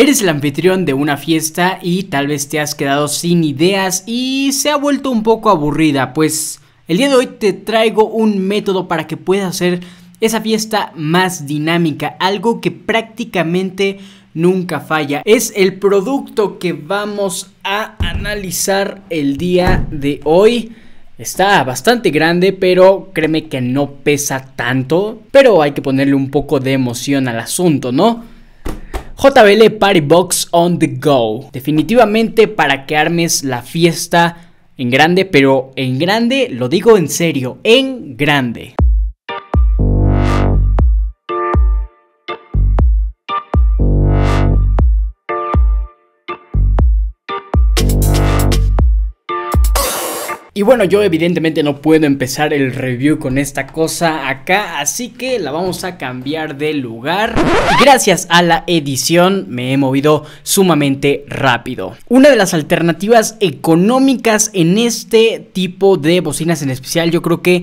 Eres el anfitrión de una fiesta y tal vez te has quedado sin ideas y se ha vuelto un poco aburrida, pues el día de hoy te traigo un método para que puedas hacer esa fiesta más dinámica, algo que prácticamente nunca falla. Es el producto que vamos a analizar el día de hoy. Está bastante grande, pero créeme que no pesa tanto, pero hay que ponerle un poco de emoción al asunto, ¿no? JBL Party Box on the Go. Definitivamente para que armes la fiesta en grande, pero en grande, lo digo en serio, en grande. Y bueno, yo evidentemente no puedo empezar el review con esta cosa acá, así que la vamos a cambiar de lugar. Gracias a la edición me he movido sumamente rápido. Una de las alternativas económicas en este tipo de bocinas en especial, yo creo que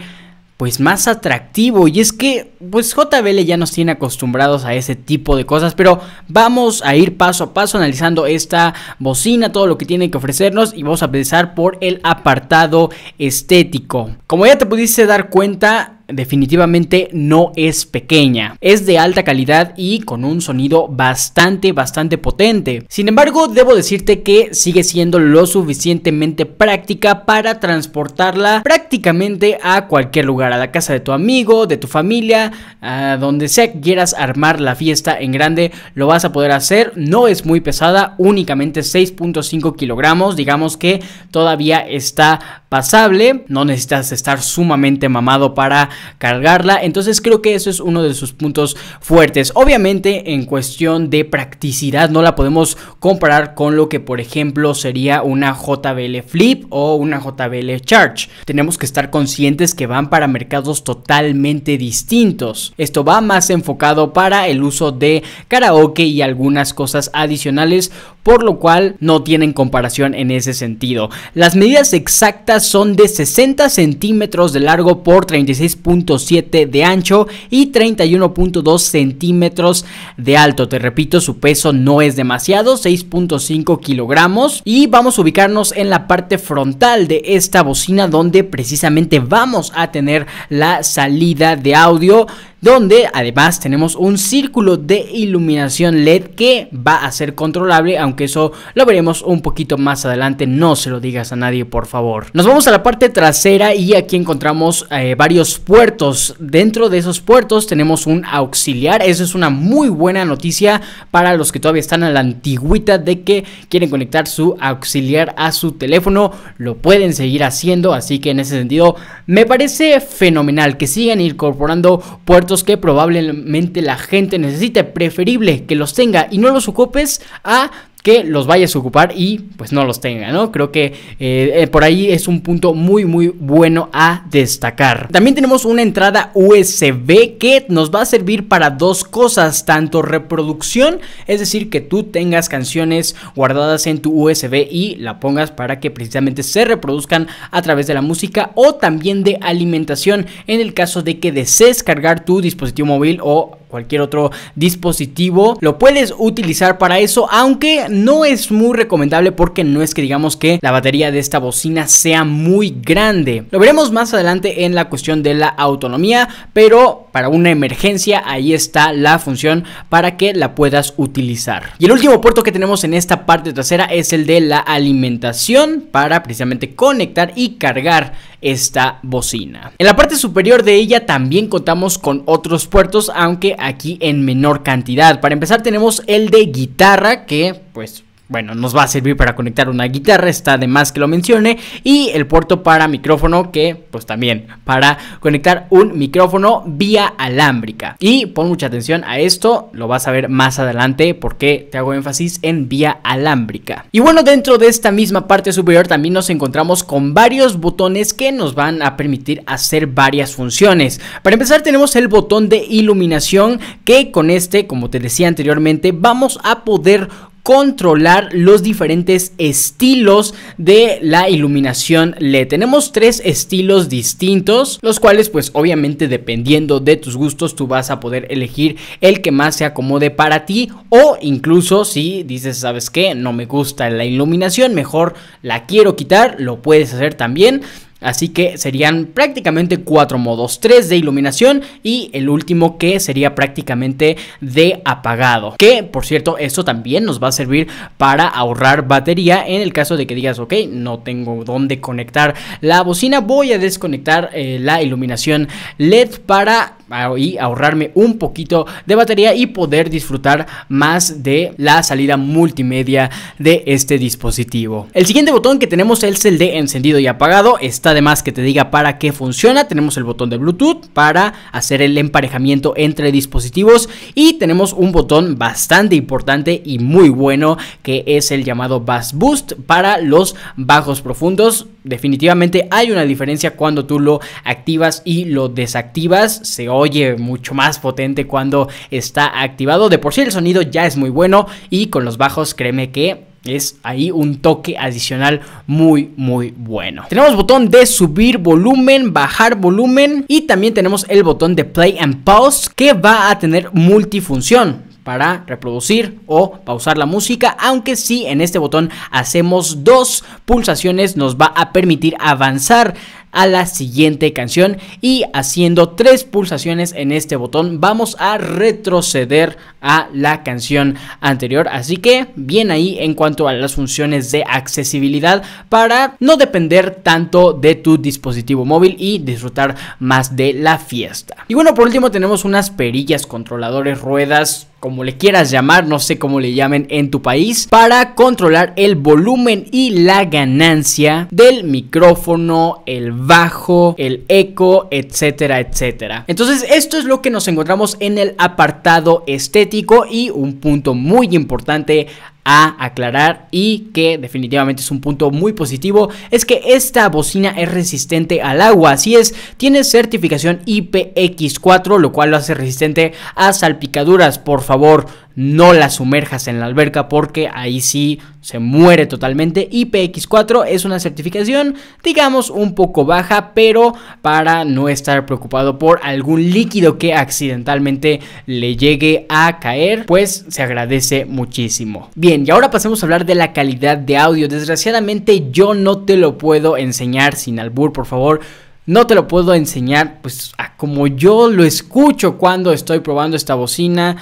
pues más atractivo. Y es que, pues JBL ya nos tiene acostumbrados a ese tipo de cosas, pero vamos a ir paso a paso analizando esta bocina, todo lo que tiene que ofrecernos y vamos a empezar por el apartado estético. Como ya te pudiste dar cuenta, definitivamente no es pequeña. Es de alta calidad y con un sonido bastante, bastante potente. Sin embargo, debo decirte que sigue siendo lo suficientemente práctica para transportarla prácticamente a cualquier lugar, a la casa de tu amigo, de tu familia, a donde sea que quieras armar la fiesta en grande, lo vas a poder hacer. No es muy pesada, únicamente 6.5 kilogramos, digamos que todavía está pasable, no necesitas estar sumamente mamado para cargarla. Entonces creo que eso es uno de sus puntos fuertes. Obviamente en cuestión de practicidad no la podemos comparar con lo que por ejemplo sería una JBL Flip o una JBL Charge. Tenemos que estar conscientes que van para mercados totalmente distintos. Esto va más enfocado para el uso de karaoke y algunas cosas adicionales, por lo cual no tienen comparación en ese sentido. Las medidas exactas son de 60 centímetros de largo por 36 6.7 de ancho y 31.2 centímetros de alto. Te repito, su peso no es demasiado, 6.5 kilogramos. Y vamos a ubicarnos en la parte frontal de esta bocina donde precisamente vamos a tener la salida de audio donde además tenemos un círculo de iluminación LED que va a ser controlable, aunque eso lo veremos un poquito más adelante, no se lo digas a nadie por favor. Nos vamos a la parte trasera y aquí encontramos eh, varios puertos, dentro de esos puertos tenemos un auxiliar, eso es una muy buena noticia para los que todavía están a la antigüita de que quieren conectar su auxiliar a su teléfono, lo pueden seguir haciendo, así que en ese sentido me parece fenomenal que sigan incorporando puertos que probablemente la gente necesite, preferible que los tenga y no los ocupes a que los vayas a ocupar y pues no los tenga, ¿no? Creo que eh, eh, por ahí es un punto muy, muy bueno a destacar. También tenemos una entrada USB que nos va a servir para dos cosas, tanto reproducción, es decir, que tú tengas canciones guardadas en tu USB y la pongas para que precisamente se reproduzcan a través de la música o también de alimentación en el caso de que desees cargar tu dispositivo móvil o cualquier otro dispositivo. Lo puedes utilizar para eso, aunque no es muy recomendable porque no es que digamos que la batería de esta bocina sea muy grande. Lo veremos más adelante en la cuestión de la autonomía, pero para una emergencia, ahí está la función para que la puedas utilizar. Y el último puerto que tenemos en esta parte trasera es el de la alimentación para precisamente conectar y cargar esta bocina. En la parte superior de ella también contamos con otros puertos, aunque aquí en menor cantidad. Para empezar tenemos el de guitarra que pues bueno, nos va a servir para conectar una guitarra, está de más que lo mencione, y el puerto para micrófono que pues también para conectar un micrófono vía alámbrica. Y pon mucha atención a esto, lo vas a ver más adelante porque te hago énfasis en vía alámbrica. Y bueno, dentro de esta misma parte superior también nos encontramos con varios botones que nos van a permitir hacer varias funciones. Para empezar tenemos el botón de iluminación que con este, como te decía anteriormente, vamos a poder controlar los diferentes estilos de la iluminación LED. Tenemos tres estilos distintos, los cuales pues obviamente dependiendo de tus gustos tú vas a poder elegir el que más se acomode para ti o incluso si dices, ¿sabes que No me gusta la iluminación, mejor la quiero quitar, lo puedes hacer también. Así que serían prácticamente cuatro modos, tres de iluminación y el último que sería prácticamente de apagado. Que por cierto, esto también nos va a servir para ahorrar batería en el caso de que digas, ok, no tengo dónde conectar la bocina, voy a desconectar eh, la iluminación LED para y ahorrarme un poquito de batería y poder disfrutar más de la salida multimedia de este dispositivo. El siguiente botón que tenemos es el de encendido y apagado. Está de más que te diga para qué funciona. Tenemos el botón de Bluetooth para hacer el emparejamiento entre dispositivos y tenemos un botón bastante importante y muy bueno que es el llamado Bass Boost para los bajos profundos. Definitivamente hay una diferencia cuando tú lo activas y lo desactivas. Se oye mucho más potente cuando está activado. De por sí el sonido ya es muy bueno y con los bajos créeme que es ahí un toque adicional muy muy bueno. Tenemos botón de subir volumen, bajar volumen y también tenemos el botón de play and pause que va a tener multifunción para reproducir o pausar la música, aunque si en este botón hacemos dos pulsaciones nos va a permitir avanzar a la siguiente canción y haciendo tres pulsaciones en este botón vamos a retroceder a la canción anterior. Así que bien ahí en cuanto a las funciones de accesibilidad para no depender tanto de tu dispositivo móvil y disfrutar más de la fiesta. Y bueno, por último tenemos unas perillas controladores ruedas como le quieras llamar, no sé cómo le llamen en tu país, para controlar el volumen y la ganancia del micrófono, el bajo, el eco, etcétera, etcétera. Entonces, esto es lo que nos encontramos en el apartado estético y un punto muy importante a aclarar y que definitivamente es un punto muy positivo es que esta bocina es resistente al agua, así es, tiene certificación IPX4 lo cual lo hace resistente a salpicaduras, por favor no la sumerjas en la alberca porque ahí sí se muere totalmente. Y PX4 es una certificación, digamos, un poco baja, pero para no estar preocupado por algún líquido que accidentalmente le llegue a caer, pues se agradece muchísimo. Bien, y ahora pasemos a hablar de la calidad de audio. Desgraciadamente yo no te lo puedo enseñar sin albur, por favor. No te lo puedo enseñar pues a como yo lo escucho cuando estoy probando esta bocina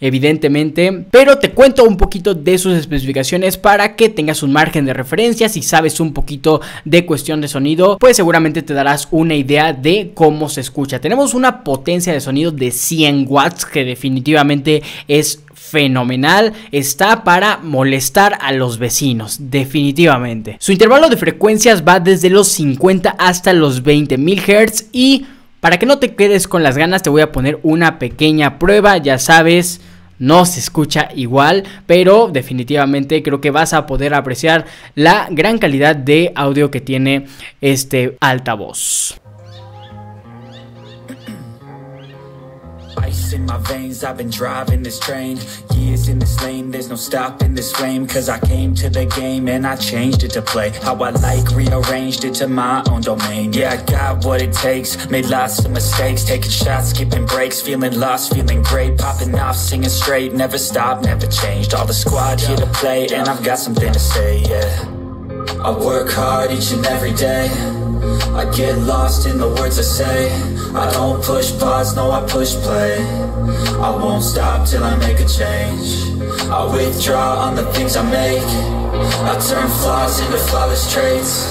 evidentemente. Pero te cuento un poquito de sus especificaciones para que tengas un margen de referencia. Si sabes un poquito de cuestión de sonido, pues seguramente te darás una idea de cómo se escucha. Tenemos una potencia de sonido de 100 watts que definitivamente es fenomenal está para molestar a los vecinos, definitivamente. Su intervalo de frecuencias va desde los 50 hasta los mil Hz y para que no te quedes con las ganas te voy a poner una pequeña prueba, ya sabes, no se escucha igual, pero definitivamente creo que vas a poder apreciar la gran calidad de audio que tiene este altavoz. Ice in my veins, I've been driving this train Years in this lane, there's no stopping this flame Cause I came to the game and I changed it to play How I like, rearranged it to my own domain Yeah, I got what it takes, made lots of mistakes Taking shots, skipping breaks, feeling lost, feeling great Popping off, singing straight, never stopped, never changed All the squad here to play and I've got something to say, yeah I work hard each and every day I get lost in the words I say I don't push pods, no I push play I won't stop till I make a change I withdraw on the things I make I turn flaws into flawless traits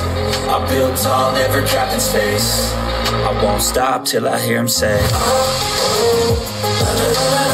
I build tall, never trapped in space I won't stop till I hear him say oh, oh, la, la, la,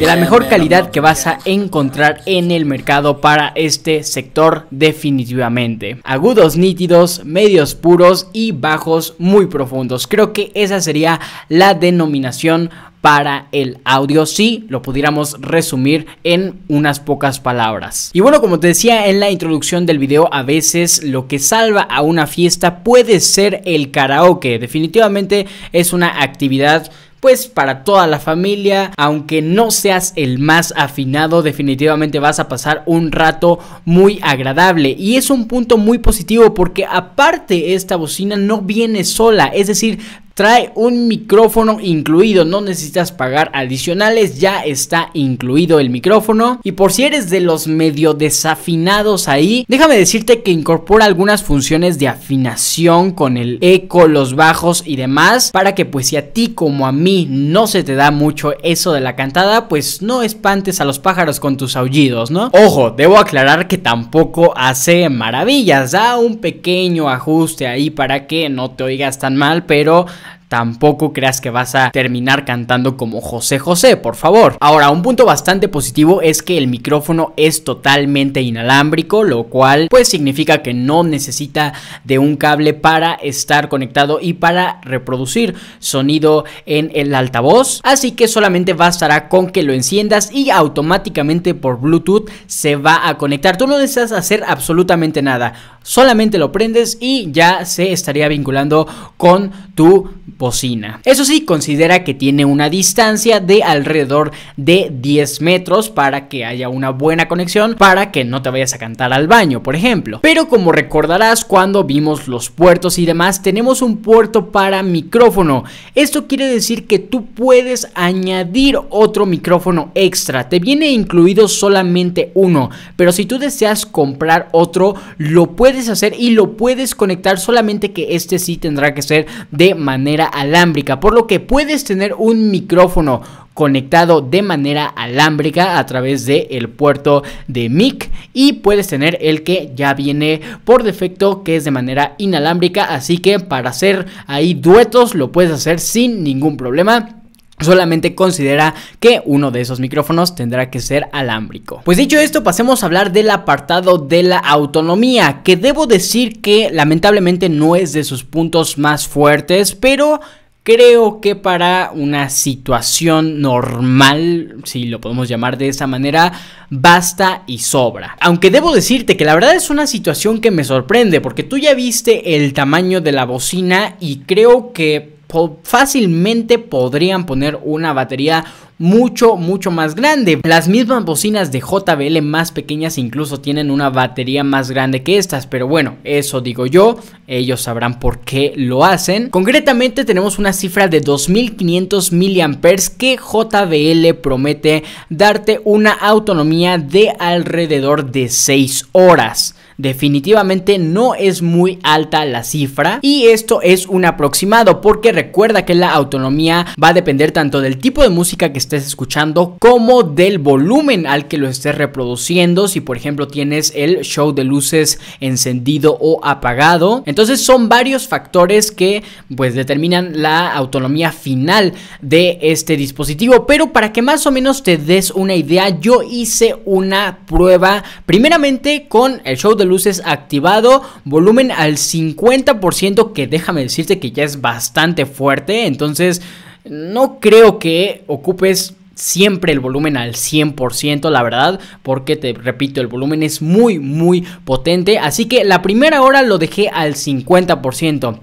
de la mejor calidad que vas a encontrar en el mercado para este sector definitivamente. Agudos nítidos, medios puros y bajos muy profundos. Creo que esa sería la denominación para el audio si lo pudiéramos resumir en unas pocas palabras. Y bueno, como te decía en la introducción del video, a veces lo que salva a una fiesta puede ser el karaoke. Definitivamente es una actividad pues para toda la familia, aunque no seas el más afinado, definitivamente vas a pasar un rato muy agradable y es un punto muy positivo porque aparte esta bocina no viene sola, es decir, Trae un micrófono incluido, no necesitas pagar adicionales, ya está incluido el micrófono. Y por si eres de los medio desafinados ahí, déjame decirte que incorpora algunas funciones de afinación con el eco, los bajos y demás, para que pues si a ti como a mí no se te da mucho eso de la cantada, pues no espantes a los pájaros con tus aullidos, ¿no? Ojo, debo aclarar que tampoco hace maravillas, da un pequeño ajuste ahí para que no te oigas tan mal, pero tampoco creas que vas a terminar cantando como José José, por favor. Ahora, un punto bastante positivo es que el micrófono es totalmente inalámbrico, lo cual pues significa que no necesita de un cable para estar conectado y para reproducir sonido en el altavoz, así que solamente bastará con que lo enciendas y automáticamente por Bluetooth se va a conectar. Tú no necesitas hacer absolutamente nada, solamente lo prendes y ya se estaría vinculando con tu bocina. Eso sí, considera que tiene una distancia de alrededor de 10 metros para que haya una buena conexión, para que no te vayas a cantar al baño, por ejemplo. Pero como recordarás cuando vimos los puertos y demás, tenemos un puerto para micrófono. Esto quiere decir que tú puedes añadir otro micrófono extra. Te viene incluido solamente uno, pero si tú deseas comprar otro, lo puedes hacer y lo puedes conectar solamente que este sí tendrá que ser de manera alámbrica, por lo que puedes tener un micrófono conectado de manera alámbrica a través del el puerto de mic y puedes tener el que ya viene por defecto que es de manera inalámbrica así que para hacer ahí duetos lo puedes hacer sin ningún problema solamente considera que uno de esos micrófonos tendrá que ser alámbrico. Pues dicho esto, pasemos a hablar del apartado de la autonomía, que debo decir que lamentablemente no es de sus puntos más fuertes, pero Creo que para una situación normal, si lo podemos llamar de esa manera, basta y sobra. Aunque debo decirte que la verdad es una situación que me sorprende, porque tú ya viste el tamaño de la bocina y creo que fácilmente podrían poner una batería mucho, mucho más grande. Las mismas bocinas de JBL más pequeñas incluso tienen una batería más grande que estas, pero bueno, eso digo yo, ellos sabrán por qué lo hacen. Concretamente tenemos una cifra de 2500 mAh que JBL promete darte una autonomía de alrededor de 6 horas. Definitivamente no es muy alta la cifra y esto es un aproximado porque recuerda que la autonomía va a depender tanto del tipo de música que estés escuchando como del volumen al que lo estés reproduciendo. Si por ejemplo tienes el show de luces encendido o apagado. Entonces son varios factores que pues determinan la autonomía final de este dispositivo. Pero para que más o menos te des una idea, yo hice una prueba primeramente con el show de luces activado, volumen al 50% que déjame decirte que ya es bastante fuerte. Entonces no creo que ocupes siempre el volumen al 100%, la verdad, porque te repito, el volumen es muy, muy potente. Así que la primera hora lo dejé al 50%.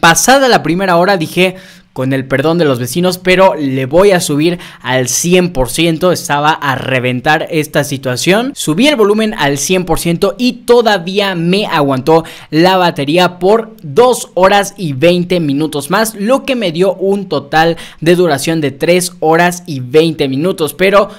Pasada la primera hora dije, con el perdón de los vecinos, pero le voy a subir al 100%, estaba a reventar esta situación. Subí el volumen al 100% y todavía me aguantó la batería por 2 horas y 20 minutos más, lo que me dio un total de duración de 3 horas y 20 minutos, pero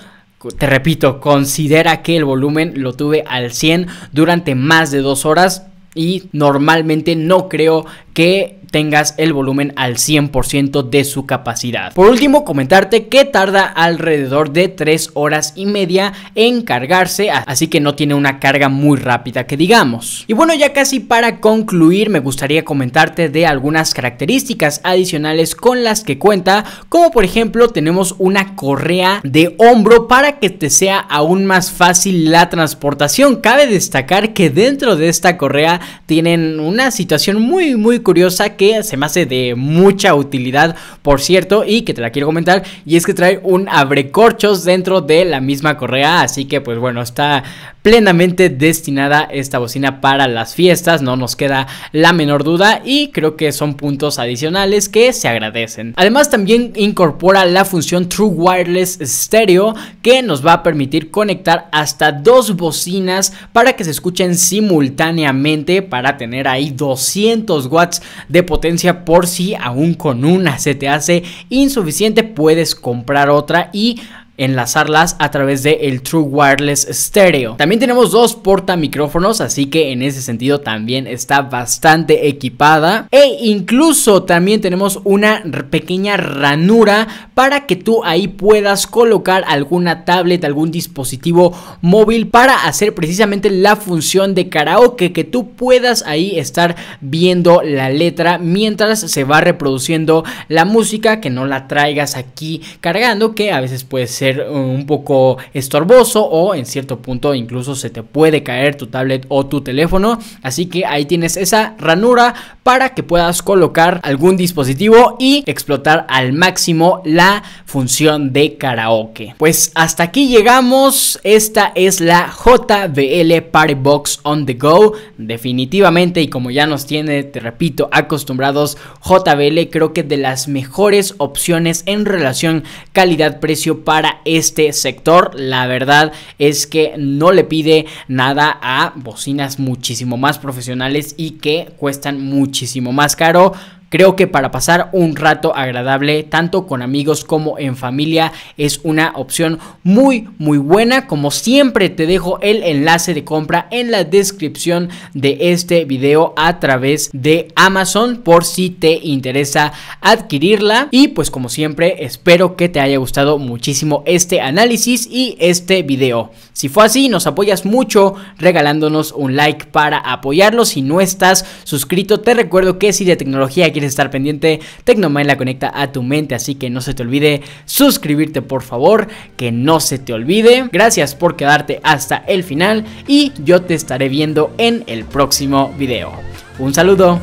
te repito, considera que el volumen lo tuve al 100 durante más de 2 horas y normalmente no creo que tengas el volumen al 100% de su capacidad. Por último, comentarte que tarda alrededor de 3 horas y media en cargarse, así que no tiene una carga muy rápida que digamos. Y bueno, ya casi para concluir, me gustaría comentarte de algunas características adicionales con las que cuenta, como por ejemplo tenemos una correa de hombro para que te sea aún más fácil la transportación. Cabe destacar que dentro de esta correa tienen una situación muy muy curiosa que que se me hace de mucha utilidad, por cierto, y que te la quiero comentar, y es que trae un abrecorchos dentro de la misma correa, así que pues bueno, está plenamente destinada esta bocina para las fiestas, no nos queda la menor duda y creo que son puntos adicionales que se agradecen. Además también incorpora la función True Wireless Stereo que nos va a permitir conectar hasta dos bocinas para que se escuchen simultáneamente para tener ahí 200 watts de potencia por si aún con una se te hace insuficiente puedes comprar otra y enlazarlas a través de el True Wireless Stereo. También tenemos dos porta micrófonos, así que en ese sentido también está bastante equipada e incluso también tenemos una pequeña ranura para que tú ahí puedas colocar alguna tablet, algún dispositivo móvil para hacer precisamente la función de karaoke que tú puedas ahí estar viendo la letra mientras se va reproduciendo la música, que no la traigas aquí cargando, que a veces puede ser eh, un poco estorboso o en cierto punto incluso se te puede caer tu tablet o tu teléfono. Así que ahí tienes esa ranura para que puedas colocar algún dispositivo y explotar al máximo la función de karaoke. Pues hasta aquí llegamos. Esta es la JBL Party Box on the go. Definitivamente y como ya nos tiene, te repito, acostumbrados, JBL creo que de las mejores opciones en relación calidad-precio para este sector. La verdad es que no le pide nada a bocinas muchísimo más profesionales y que cuestan muchísimo más caro. Creo que para pasar un rato agradable, tanto con amigos como en familia, es una opción muy, muy buena. Como siempre, te dejo el enlace de compra en la descripción de este video a través de Amazon por si te interesa adquirirla. Y pues como siempre, espero que te haya gustado muchísimo este análisis y este video. Si fue así, nos apoyas mucho regalándonos un like para apoyarlo. Si no estás suscrito, te recuerdo que si de tecnología quieres estar pendiente, TecnoMind la conecta a tu mente, así que no se te olvide suscribirte por favor, que no se te olvide. Gracias por quedarte hasta el final y yo te estaré viendo en el próximo video. Un saludo.